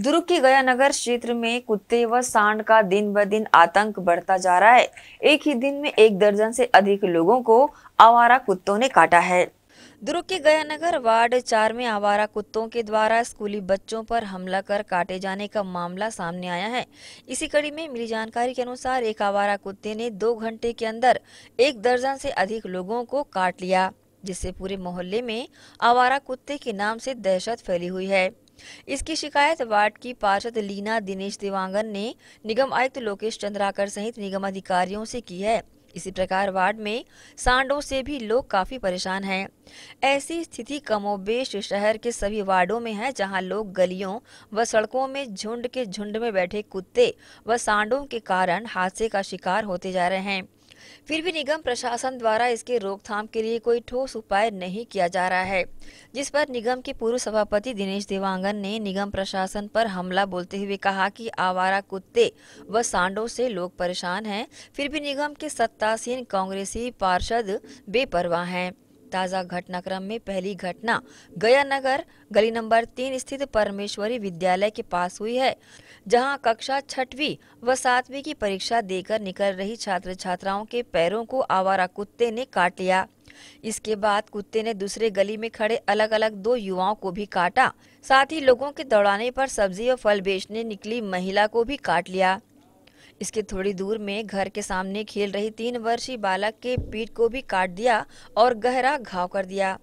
दुर्ग के गया नगर क्षेत्र में कुत्ते व सांड का दिन ब दिन आतंक बढ़ता जा रहा है एक ही दिन में एक दर्जन से अधिक लोगों को आवारा कुत्तों ने काटा है दुर्ग के गया नगर वार्ड चार में आवारा कुत्तों के द्वारा स्कूली बच्चों पर हमला कर काटे जाने का मामला सामने आया है इसी कड़ी में मिली जानकारी के अनुसार एक आवारा कुत्ते ने दो घंटे के अंदर एक दर्जन से अधिक लोगों को काट लिया जिससे पूरे मोहल्ले में आवारा कुत्ते के नाम से दहशत फैली हुई है इसकी शिकायत वार्ड की पार्षद लीना दिनेश देवांगन ने निगम आयुक्त लोकेश चंद्राकर सहित निगम अधिकारियों से की है इसी प्रकार वार्ड में सांडों से भी लोग काफी परेशान हैं ऐसी स्थिति कमोबेश शहर के सभी वार्डों में है जहां लोग गलियों व सड़कों में झुंड के झुंड में बैठे कुत्ते व सांडों के कारण हादसे का शिकार होते जा रहे हैं फिर भी निगम प्रशासन द्वारा इसके रोकथाम के लिए कोई ठोस उपाय नहीं किया जा रहा है जिस पर निगम के पूर्व सभापति दिनेश देवांगन ने निगम प्रशासन पर हमला बोलते हुए कहा कि आवारा कुत्ते व सांडों से लोग परेशान हैं फिर भी निगम के सत्तासीन कांग्रेसी पार्षद बेपरवाह हैं ताज़ा घटनाक्रम में पहली घटना गया नगर गली नंबर तीन स्थित परमेश्वरी विद्यालय के पास हुई है जहां कक्षा छठवी व सातवीं की परीक्षा देकर निकल रही छात्र छात्राओं के पैरों को आवारा कुत्ते ने काट लिया इसके बाद कुत्ते ने दूसरे गली में खड़े अलग अलग दो युवाओं को भी काटा साथ ही लोगों के दौड़ाने पर सब्जी और फल बेचने निकली महिला को भी काट लिया इसके थोड़ी दूर में घर के सामने खेल रही तीन वर्षीय बालक के पीठ को भी काट दिया और गहरा घाव कर दिया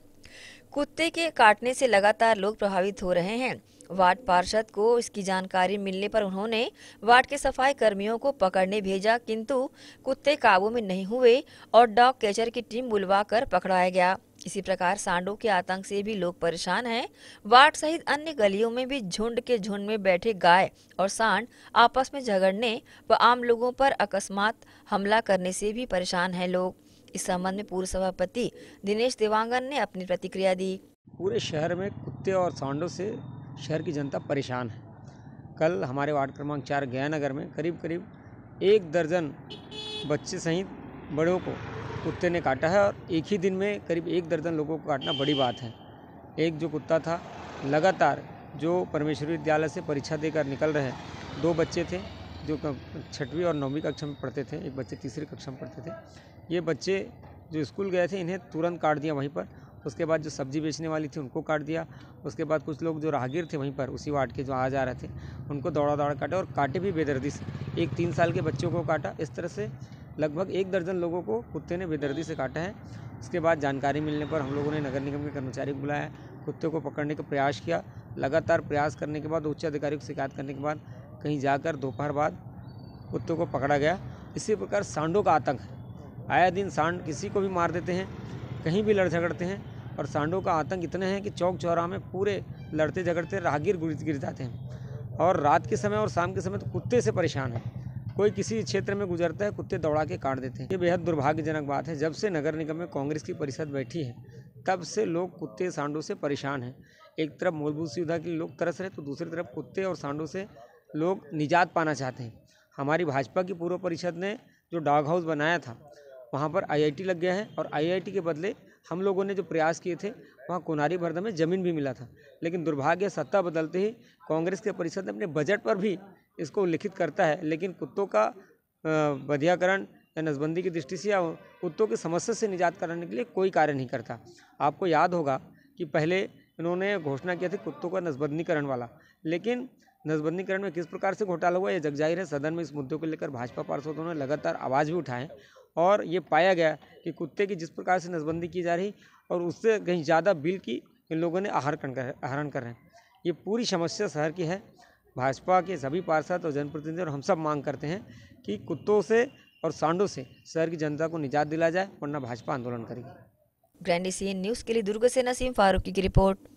कुत्ते के काटने से लगातार लोग प्रभावित हो रहे हैं वार्ड पार्षद को इसकी जानकारी मिलने पर उन्होंने वार्ड के सफाई कर्मियों को पकड़ने भेजा किंतु कुत्ते काबू में नहीं हुए और डॉग कैचर की टीम बुलवा कर पकड़ाया गया इसी प्रकार सांडों के आतंक से भी लोग परेशान हैं वार्ड सहित अन्य गलियों में भी झुंड के झुंड में बैठे गाय और सांड आपस में झगड़ने व आम लोगों पर अकस्मात हमला करने से भी परेशान है लोग इस संबंध में पूर्व सभापति दिनेश देवांगन ने अपनी प्रतिक्रिया दी पूरे शहर में कुत्ते और सांडों से शहर की जनता परेशान है कल हमारे वार्ड क्रमांक चार गयानगर में करीब करीब एक दर्जन बच्चे सहित बड़ों को कुत्ते ने काटा है और एक ही दिन में करीब एक दर्जन लोगों को काटना बड़ी बात है एक जो कुत्ता था लगातार जो परमेश्वरी विद्यालय से परीक्षा देकर निकल रहे दो बच्चे थे जो छठवीं और नौवीं कक्षा में पढ़ते थे एक बच्चे तीसरी कक्षा में पढ़ते थे ये बच्चे जो स्कूल गए थे इन्हें तुरंत काट दिया वहीं पर उसके बाद जो सब्ज़ी बेचने वाली थी उनको काट दिया उसके बाद कुछ लोग जो राहगीर थे वहीं पर उसी वार्ड के जो आ जा रहे थे उनको दौड़ा दौड़ा काटा और काटे भी बेदर्दी से एक तीन साल के बच्चों को काटा इस तरह से लगभग एक दर्जन लोगों को कुत्ते ने बेदर्दी से काटा है उसके बाद जानकारी मिलने पर हम लोगों ने नगर निगम के कर्मचारी को बुलाया कुत्ते को पकड़ने का प्रयास किया लगातार प्रयास करने के बाद उच्च अधिकारी को शिकायत करने के बाद कहीं जाकर दोपहर बाद कुत्ते को पकड़ा गया इसी प्रकार सांडों का आतंक है आया दिन सांड किसी को भी मार देते हैं कहीं भी लड़ झगड़ते हैं और सांडों का आतंक इतने हैं कि चौक चौराहा में पूरे लड़ते झगड़ते राहगीर गिर जाते हैं और रात के समय और शाम के समय तो कुत्ते से परेशान हैं कोई किसी क्षेत्र में गुजरता है कुत्ते दौड़ा के काट देते हैं ये बेहद दुर्भाग्यजनक बात है जब से नगर निगम में कांग्रेस की परिषद बैठी है तब से लोग कुत्ते सांडों से परेशान हैं एक तरफ मूलभूत सुविधा के लोग तरस रहे तो दूसरी तरफ कुत्ते और सांडों से लोग निजात पाना चाहते हैं हमारी भाजपा की पूर्व परिषद ने जो डॉग हाउस बनाया था वहाँ पर आईआईटी लग गया है और आईआईटी के बदले हम लोगों ने जो प्रयास किए थे वहाँ कोनारी भरदा में ज़मीन भी मिला था लेकिन दुर्भाग्य सत्ता बदलते ही कांग्रेस के परिषद ने अपने बजट पर भी इसको उल्लिखित करता है लेकिन कुत्तों का बधियाकरण या नसबंदी की दृष्टि से या कुत्तों की समस्या से निजात कराने के लिए कोई कार्य नहीं करता आपको याद होगा कि पहले इन्होंने घोषणा किया थी कुत्तों का नसबंदीकरण वाला लेकिन नसबंदीकरण में किस प्रकार से घोटाला हुआ यह जग जाहिर है सदन में इस मुद्दे को लेकर भाजपा पार्षदों ने लगातार आवाज़ भी उठाए और ये पाया गया कि कुत्ते की जिस प्रकार से नसबंदी की जा रही और उससे कहीं ज़्यादा बिल की इन लोगों ने आहर कर आहरण कर रहे हैं ये पूरी समस्या शहर की है भाजपा के सभी पार्षद और जनप्रतिनिधि और हम सब मांग करते हैं कि कुत्तों से और सांडों से शहर की जनता को निजात दिला जाए वरना भाजपा आंदोलन करेगी ग्रैंड एशियन न्यूज़ के लिए दुर्ग से नसीम फारूकी की रिपोर्ट